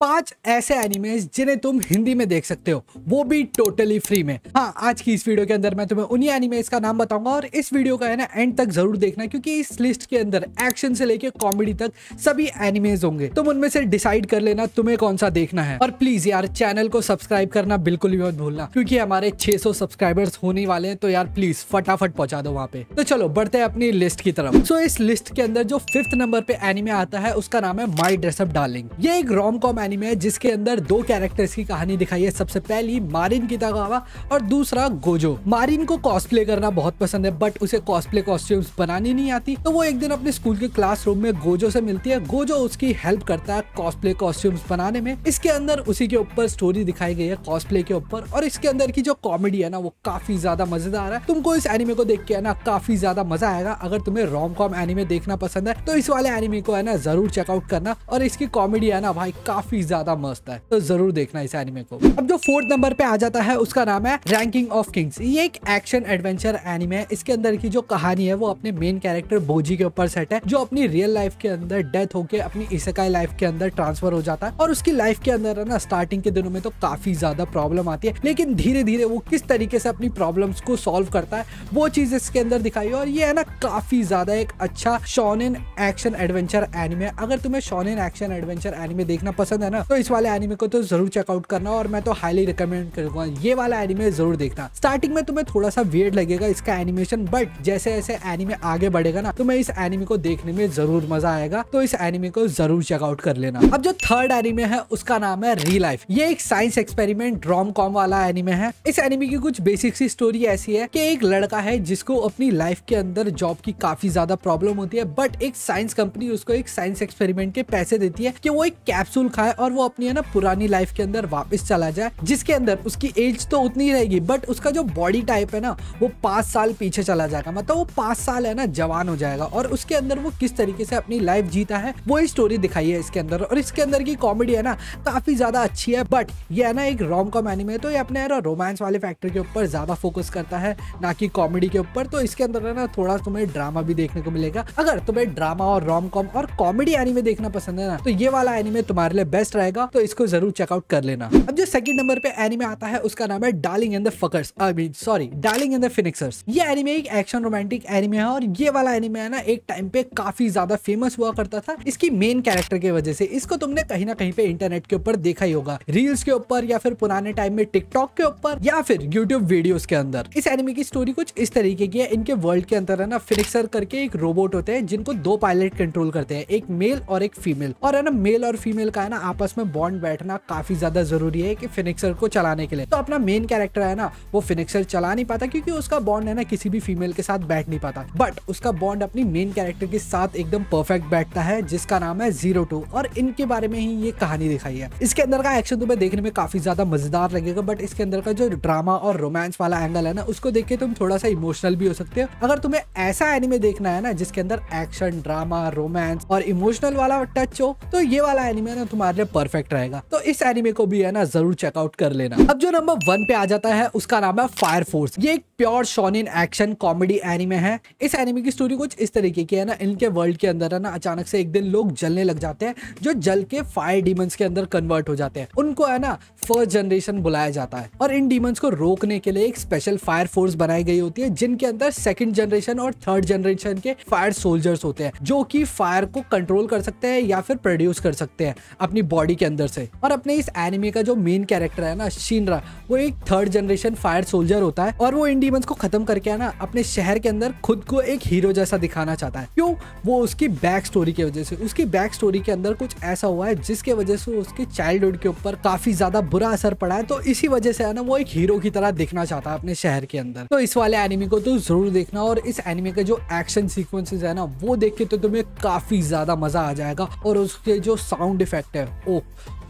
पांच ऐसे एनिमेज जिन्हें तुम हिंदी में देख सकते हो वो भी टोटली फ्री में हाँ आज की इस वीडियो के अंदर मैं तुम्हें उन्हीं एनिमेज का नाम बताऊंगा और इस वीडियो का है ना एंड तक जरूर देखना क्योंकि इस लिस्ट के अंदर एक्शन से लेके कॉमेडी तक सभी एनिमेज होंगे तुम उनमें से डिसाइड कर लेना तुम्हें कौन सा देखना है और प्लीज यार चैनल को सब्सक्राइब करना बिल्कुल भी मत भूलना क्योंकि हमारे 600 सब्सक्राइबर्स होने वाले हैं तो यार प्लीज फटाफट पहुंचा दो वहाँ पे तो चलो बढ़ते अपनी लिस्ट की तरफ सो इस लिस्ट के अंदर जो फिफ्थ नंबर पे एनिमे आता है उसका नाम है माई ड्रेसअप डार्लिंग ये एक रोम कॉम एनिमे है जिसके अंदर दो कैरेक्टर्स की कहानी दिखाई है सबसे पहली मारिन कितागावा और दूसरा गोजो मारिन को कॉस्प्ले करना बहुत पसंद है बट उसे कॉस्प्ले कॉस्ट्यूम्स बनानी नहीं आती तो वो एक दिन अपने स्कूल के क्लासरूम में गोजो से मिलती है गोजो उसकी हेल्प करता है कॉस्प्ले कॉस्ट्यूम्स बनाने में इसके अंदर उसी के ऊपर स्टोरी दिखाई गई है कॉस्प्ले के ऊपर और इसके अंदर की जो कॉमेडी है ना वो काफी ज्यादा मजेदार है तुमको इस एनिमे को देख के है ना काफी ज्यादा मजा आएगा अगर तुम्हें रोम कॉम एनिमे देखना पसंद है तो इस वाले एनिमे को है ना जरूर चेकआउट करना और इसकी कॉमेडी है ना भाई काफी काफी ज्यादा मस्त है तो जरूर देखना इस एनिमे को अब जो फोर्थ नंबर पे आ जाता है उसका नाम है रैंकिंग ऑफ किंग्स ये एक एक्शन एडवेंचर एनिमे है इसके अंदर की जो कहानी है वो अपने मेन कैरेक्टर बोजी के ऊपर सेट है जो अपनी रियल लाइफ के अंदर डेथ होके अपनी इसकाई लाइफ के अंदर ट्रांसफर हो जाता है और उसकी लाइफ के अंदर ना स्टार्टिंग के दिनों में तो काफी ज्यादा प्रॉब्लम आती है लेकिन धीरे धीरे वो किस तरीके से अपनी प्रॉब्लम को सोल्व करता है वो चीज इसके अंदर दिखाई और ये है ना काफी ज्यादा एक अच्छा शॉन एक्शन एडवेंचर एनिमे अगर तुम्हें शॉन एक्शन एडवेंचर एनिमे देखना पसंद है है ना तो इस वाले एनिमे को तो जरूर चेकआउट करना और मैं तो हाईली रिकमेंड करूंगा ये वाला एनिमे जरूर देखना स्टार्टिंग में तुम्हें थोड़ा सा वेट लगेगा इसका एनिमेशन बट जैसे जैसे एनिमे आगे बढ़ेगा ना तुम्हें इस एनिमे को देखने में जरूर मजा आएगा तो इस एनिमे को जरूर चेकआउट कर लेना अब जो थर्ड एनिमे है उसका नाम है री लाइफ ये एक साइंस एक्सपेरिमेंट ड्रॉम कॉम वाला एनिमे है इस एनिमे की कुछ बेसिक सी स्टोरी ऐसी है कि एक लड़का है जिसको अपनी लाइफ के अंदर जॉब की काफी ज्यादा प्रॉब्लम होती है बट एक साइंस कंपनी उसको एक साइंस एक्सपेरिमेंट के पैसे देती है कि वो एक कैप्सूल खाए और वो अपनी है ना पुरानी लाइफ के अंदर वापस चला जाए जिसके अंदर उसकी एज तो उतनी रहेगी बट उसका जो बॉडी टाइप है ना वो पांच साल पीछे चला जाएगा मतलब वो पांच साल है ना जवान हो जाएगा और उसके अंदर वो किस तरीके से अपनी लाइफ जीता है वो स्टोरी दिखाई है इसके अंदर और इसके अंदर की कॉमेडी है ना काफी ज्यादा अच्छी है बट ये है ना एक रोम कॉम एनिमे है तो ये अपने रोमांस वाले फैक्टर के ऊपर ज्यादा फोकस करता है ना कि कॉमेडी के ऊपर तो इसके अंदर है ना थोड़ा तुम्हें ड्रामा भी देखने को मिलेगा अगर तुम्हें ड्रामा और रोम कॉम और कॉमेडी एनिमे देखना पसंद है ना तो ये वाला एनिमे तुम्हारे लिए बेस्ट बेस्ट रहेगा तो इसको जरूर चेकआउट कर लेना अब जो सेकंड नंबर पे एनिमे आता है उसका नाम है Darling and the fuckers I mean sorry Darling and the Franxx ये एनिमे एक एक्शन रोमांटिक एनिमे है और ये वाला एनिमे है ना एक टाइम पे काफी ज्यादा फेमस हुआ करता था इसकी मेन कैरेक्टर की वजह से इसको तुमने कहीं ना कहीं पे इंटरनेट के ऊपर देखा ही होगा रील्स के ऊपर या फिर पुराने टाइम में टिकटॉक के ऊपर या फिर यूट्यूब वीडियो के अंदर इस एनिमे की स्टोरी कुछ इस तरीके की है इनके वर्ल्ड के अंदर है ना फिनिक्सर करके एक रोबोट होते हैं जिनको दो पायलट कंट्रोल करते हैं एक मेल और एक फीमेल और है ना मेल और फीमेल का है ना आपस में बॉन्ड बैठना काफी ज्यादा जरूरी है कि फिनिक्सर को चलाने के लिए तो अपना मेन कैरेक्टर है ना वो फिनिक्सर चला नहीं पाता क्योंकि उसका बॉन्ड है ना किसी भी फीमेल के साथ बैठ नहीं पाता बट उसका बॉन्ड अपनी मेन कैरेक्टर के साथ एकदम परफेक्ट बैठता है जिसका नाम है जीरो टू और इनके बारे में ही ये कहानी दिखाई है इसके अंदर का एक्शन तुम्हें तो देखने में काफी ज्यादा मजेदार लगेगा बट इसके अंदर का जो ड्रामा और रोमांस वाला एंगल है ना उसको देख के तुम थोड़ा सा इमोशनल भी हो सकते हो अगर तुम्हें ऐसा एनिमे देखना है ना जिसके अंदर एक्शन ड्रामा रोमांस और इमोशनल वाला टच हो तो ये वाला एनिमे ना तुम्हारे लिए परफेक्ट रहेगा तो इस एनिमे को भी है ना जरूर चेकआउट कर लेना अब जो नंबर वन पे आ जाता है उसका नाम है फायर फोर्स ये एक pure shonen action comedy anime है इस एनिमे की स्टोरी कुछ इस तरीके की है ना इनके वर्ल्ड के अंदर है ना अचानक से एक दिन लोग जलने लग जाते हैं जो जल के फायर डीमंस के अंदर कन्वर्ट हो जाते हैं उनको है ना फर्स्ट जनरेशन बुलाया जाता है और इन डीमंस को रोकने के लिए एक स्पेशल फायर फोर्स बनाई गई होती है जिनके अंदर सेकंड जनरेशन और थर्ड जनरेशन के फायर सोल्जर्स होते हैं जो कि फायर को कंट्रोल कर सकते हैं या फिर प्रोड्यूस कर सकते हैं अपनी बॉडी के अंदर से और अपने इस एनिमे का जो मेन कैरेक्टर है ना शिनरा वो एक थर्ड जनरेशन फायर सोल्जर होता है और वो इन डीमंस को खत्म करके है ना अपने शहर के अंदर खुद को एक हीरो जैसा दिखाना चाहता है क्यों वो उसकी बैक स्टोरी की वजह से उसकी बैक स्टोरी के अंदर कुछ ऐसा हुआ है जिसके वजह से उसके चाइल्डहुड के ऊपर काफी ज्यादा बुरा असर पड़ा है तो इसी वजह से है ना वो एक हीरो की तरह दिखना चाहता है अपने शहर के अंदर तो इस वाले एनिमी को तो जरूर देखना और इस एनिमी का जो एक्शन सिक्वेंसेज है ना वो देख के तो तुम्हें काफी ज्यादा मजा आ जाएगा और उसके जो साउंड इफेक्ट है ओ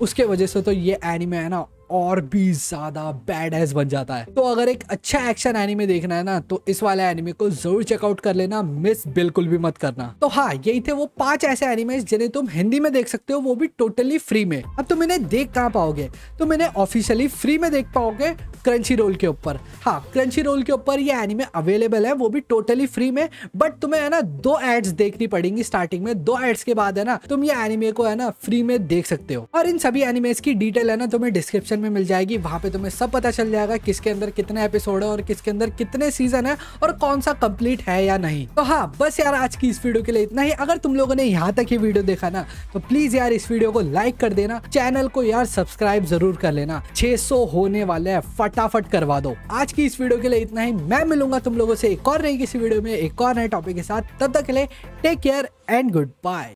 उसके वजह से तो ये एनिमे है ना और भी ज्यादा बैड एस बन जाता है तो अगर एक अच्छा एक्शन एनिमे देखना है ना तो इस वाले एनिमे को जरूर चेकआउट कर लेना मिस बिल्कुल भी मत करना तो हाँ यही थे वो पांच ऐसे एनिमे जिन्हें तुम हिंदी में देख सकते हो वो भी टोटली फ्री में अब तुम इन्हें देख कहाँ पाओगे तुम इन्हें ऑफिशियली फ्री में देख पाओगे क्रंची रोल के ऊपर हाँ क्रंची रोल के ऊपर ये एनिमे अवेलेबल है वो भी टोटली फ्री में बट तुम्हें है ना दो एड्स देखनी पड़ेंगी स्टार्टिंग में दो एड्स के बाद है ना तुम ये एनिमे को है ना फ्री में देख सकते हो और इन सभी एनिमेस की डिटेल है ना तुम्हें डिस्क्रिप्शन में मिल जाएगी वहां पे तुम्हें सब पता चल जाएगा किसके अंदर कितने एपिसोड है और किसके अंदर कितने सीजन है और कौन सा कम्प्लीट है या नहीं तो हाँ बस यार आज की इस वीडियो के लिए इतना ही अगर तुम लोगों ने यहाँ तक ये वीडियो देखा ना तो प्लीज यार इस वीडियो को लाइक कर देना चैनल को यार सब्सक्राइब जरूर कर लेना 600 होने वाले हैं फटाफट करवा दो आज की इस वीडियो के लिए इतना ही मैं मिलूंगा तुम लोगों से एक और नई किसी वीडियो में एक और नए टॉपिक के साथ तब तक के लिए take care and good bye